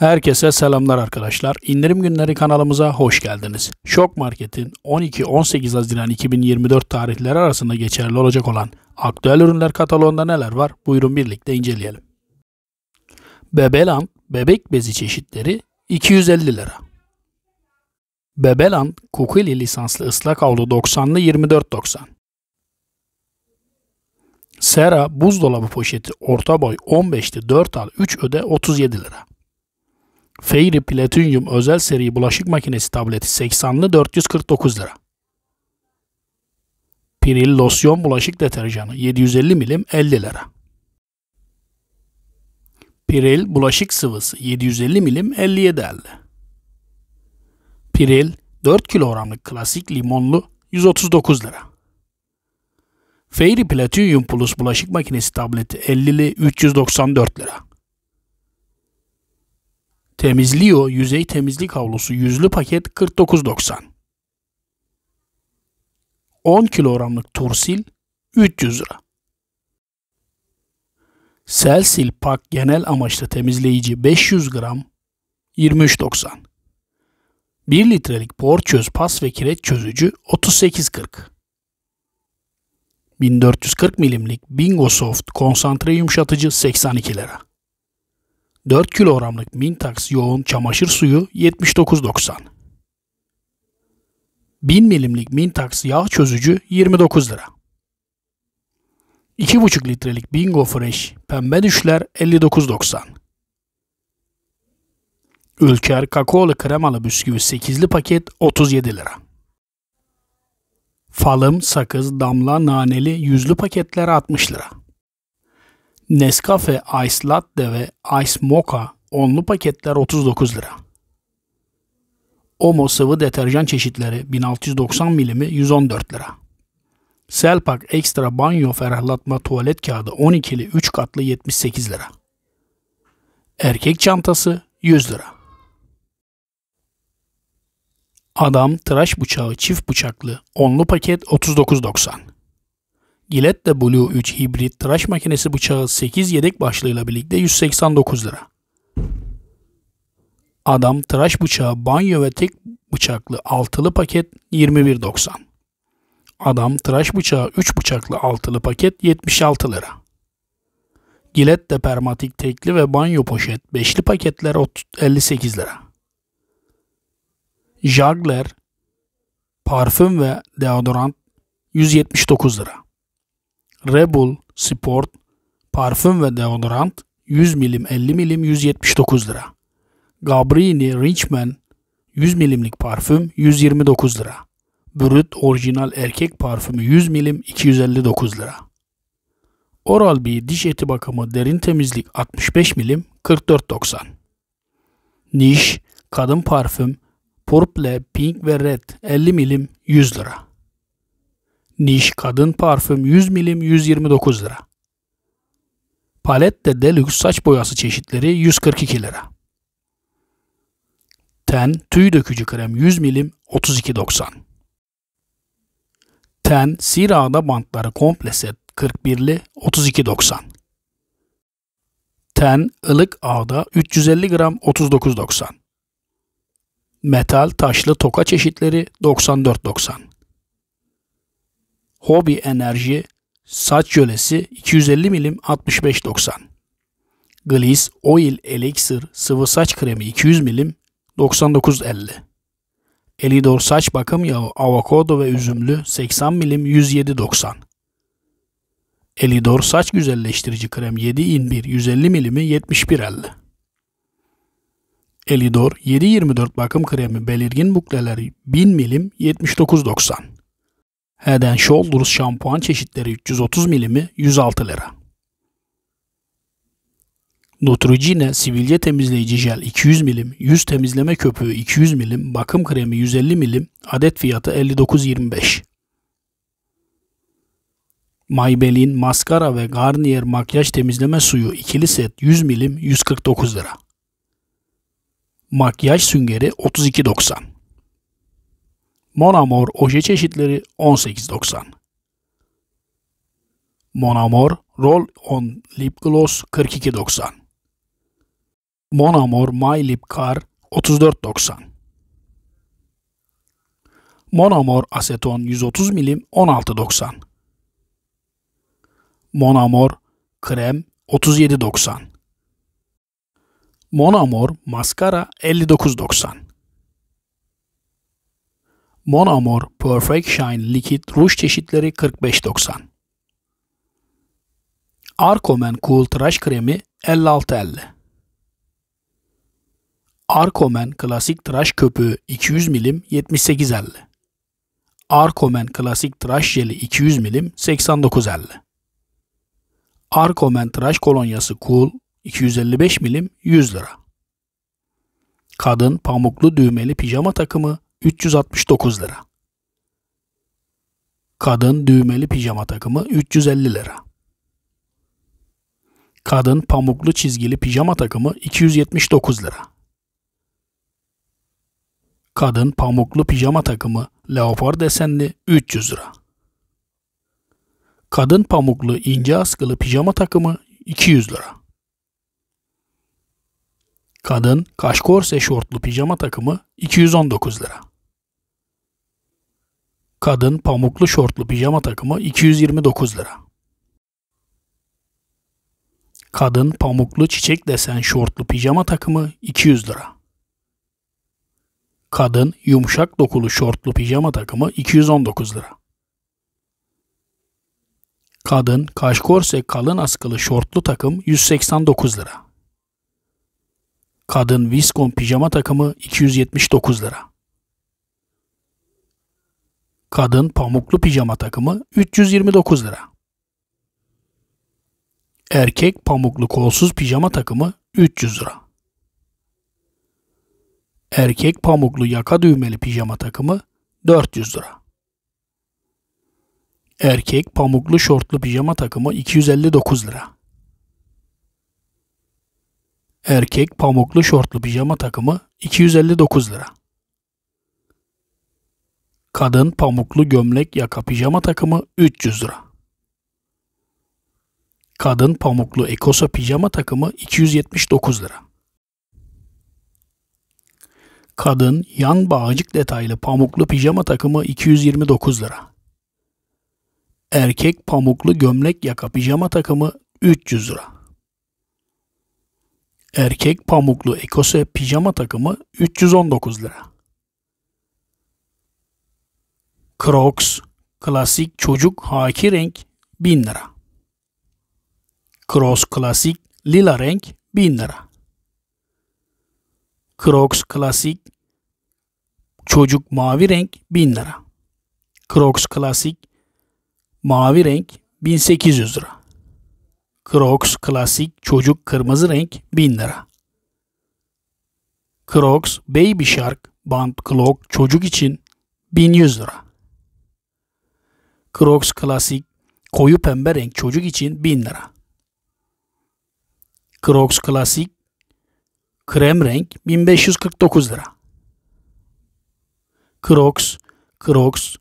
Herkese selamlar arkadaşlar. İndirim günleri kanalımıza hoş geldiniz. Şok Market'in 12-18 Haziran 2024 tarihleri arasında geçerli olacak olan aktüel ürünler kataloğunda neler var? Buyurun birlikte inceleyelim. Bebelan bebek bezi çeşitleri 250 lira. Bebelan kukuli lisanslı ıslak havlu 90'lı 24.90. Sera buzdolabı poşeti orta boy 15'li 4 al 3 öde 37 lira. Fairy Platinum özel seri bulaşık makinesi tableti 80'lı 449 lira. Piril losyon bulaşık deterjanı 750 milim 50 lira. Piril bulaşık sıvısı 750 milim 57 57.50. Piril 4 kilogramlık klasik limonlu 139 lira. Fairy Platinum Plus bulaşık makinesi tableti 50'li 394 lira. Temizlio yüzey temizlik havlusu yüzlü paket 49.90. 10 kilogramlık tursil 300 lira. Selsil Pak genel amaçlı temizleyici 500 gram 23.90. 1 litrelik bor çöz pas ve kireç çözücü 38.40. 1440 milimlik Bingo Soft konsantre yumuşatıcı 82 lira. 4 kilogramlık Mintax yoğun çamaşır suyu 79.90. 1000 milimlik Mintax yağ çözücü 29 lira. 2,5 litrelik Bingo Fresh pembe düşler 59.90. Ülker kakaolu kremalı bisküvi 8'li paket 37 lira. Falım, sakız, damla, naneli yüzlü paketler 60 lira. Nescafe Ice Latte ve Ice Mocha onlu paketler 39 lira. Omo sıvı deterjan çeşitleri 1690 milimi 114 lira. Selpak Ekstra Banyo Ferahlatma Tuvalet Kağıdı 12'li 3 katlı 78 lira. Erkek çantası 100 lira. Adam tıraş bıçağı çift bıçaklı onlu paket 39.90. Gillette Blue 3 hibrit tıraş makinesi bıçağı 8 yedek başlığıyla birlikte 189 lira. Adam tıraş bıçağı banyo ve tek bıçaklı altılı paket 21.90. Adam tıraş bıçağı 3 bıçaklı altılı paket 76 lira. Gillette permatik tekli ve banyo poşet beşli paketler 58 lira. Jagler parfüm ve deodorant 179 lira. Rebel Sport parfüm ve deodorant 100 milim 50 milim 179 lira. Gabrini Richman 100 milimlik parfüm 129 lira. Brut orijinal erkek parfümü 100 milim 259 lira. Oral-B diş eti bakımı derin temizlik 65 milim 44.90. Niş kadın parfüm Purple, Pink ve Red 50 milim 100 lira. Niş kadın parfüm 100 milim 129 lira. Palette Deluxe saç boyası çeşitleri 142 lira. Ten tüy dökücü krem 100 milim 32.90. Ten sirada bantları komple set 41'li 32.90. Ten ılık ağda 350 gram 39.90. Metal taşlı toka çeşitleri 94.90. Hobi Enerji saç jölesi 250 milim 65.90. Gliss Oil Elixir sıvı saç kremi 200 milim 99.50. Elidor saç bakım yağı avokado ve üzümlü 80 milim 107.90. Elidor saç güzelleştirici krem 7 in 1 150 milimi 71.50. Elidor 724 bakım kremi belirgin bukleler 1000 milim 79.90. Head Shoulders şampuan çeşitleri 330 milimi 106 lira. Nutrigine sivilce temizleyici jel 200 milim, yüz temizleme köpüğü 200 milim, bakım kremi 150 milim, adet fiyatı 59.25. Maybelline maskara ve Garnier makyaj temizleme suyu ikili set 100 milim 149 lira. Makyaj süngeri 32.90. Monamor oje çeşitleri 18.90 Monamor Roll On Lip Gloss 42.90 Monamor My Lip Car 34.90 Monamor Aseton 130 milim 16.90 Monamor Krem 37.90 Monamor Maskara 59.90 Mon Amour Perfect Shine Likit Ruj çeşitleri 45.90 Arkomen Cool Tıraş Kremi 56.50 Arkomen Klasik Tıraş Köpüğü 200 milim 78.50 Arkomen Klasik Tıraş Jeli 200 milim 89.50 Arkomen Tıraş Kolonyası Cool 255 milim 100 lira Kadın Pamuklu Düğmeli Pijama Takımı 369 lira. Kadın düğmeli pijama takımı 350 lira. Kadın pamuklu çizgili pijama takımı 279 lira. Kadın pamuklu pijama takımı leopar desenli 300 lira. Kadın pamuklu ince askılı pijama takımı 200 lira. Kadın kaşkorse şortlu pijama takımı 219 lira. Kadın pamuklu şortlu pijama takımı 229 lira. Kadın pamuklu çiçek desen şortlu pijama takımı 200 lira. Kadın yumuşak dokulu şortlu pijama takımı 219 lira. Kadın kaşkorse kalın askılı şortlu takım 189 lira. Kadın viskon pijama takımı 279 lira. Kadın pamuklu pijama takımı 329 lira. Erkek pamuklu kolsuz pijama takımı 300 lira. Erkek pamuklu yaka düğmeli pijama takımı 400 lira. Erkek pamuklu şortlu pijama takımı 259 lira. Erkek pamuklu şortlu pijama takımı 259 lira. Kadın pamuklu gömlek yaka pijama takımı 300 lira. Kadın pamuklu ekosa pijama takımı 279 lira. Kadın yan bağcık detaylı pamuklu pijama takımı 229 lira. Erkek pamuklu gömlek yaka pijama takımı 300 lira. Erkek pamuklu ekose pijama takımı 319 lira. Crocs klasik çocuk haki renk 1000 lira. Crocs klasik lila renk 1000 lira. Crocs klasik çocuk mavi renk 1000 lira. Crocs klasik mavi renk 1800 lira. Crocs klasik çocuk kırmızı renk 1000 lira. Crocs Baby Shark Band Clock çocuk için 1100 lira. Crocs klasik koyu pembe renk çocuk için 1000 lira. Crocs klasik krem renk 1549 lira. Crocs, Crocs,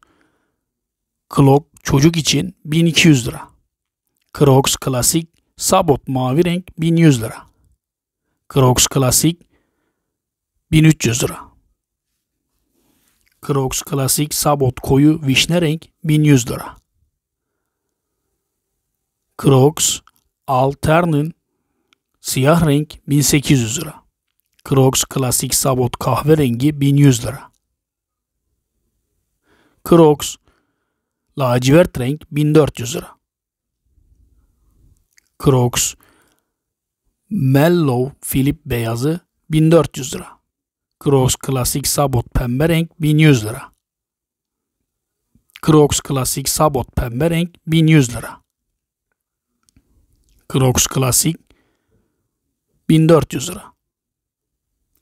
Clock çocuk için 1200 lira. Crocs klasik Sabot mavi renk 1100 lira. Crocs klasik 1300 lira. Crocs Klasik Sabot Koyu Vişne Renk 1100 lira. Crocs Alternin Siyah Renk 1800 lira. Crocs Klasik Sabot Kahverengi 1100 lira. Crocs Lacivert Renk 1400 lira. Crocs Mellow Philip Beyazı 1400 lira. Crocs Classic Sabot pembe renk 1100 lira. Crocs Classic Sabot pembe renk 1100 lira. Crocs Classic 1400 lira.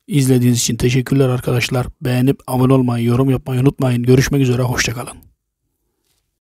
İzlediğiniz için teşekkürler arkadaşlar. Beğenip abone olmayı, yorum yapmayı unutmayın. Görüşmek üzere, hoşçakalın.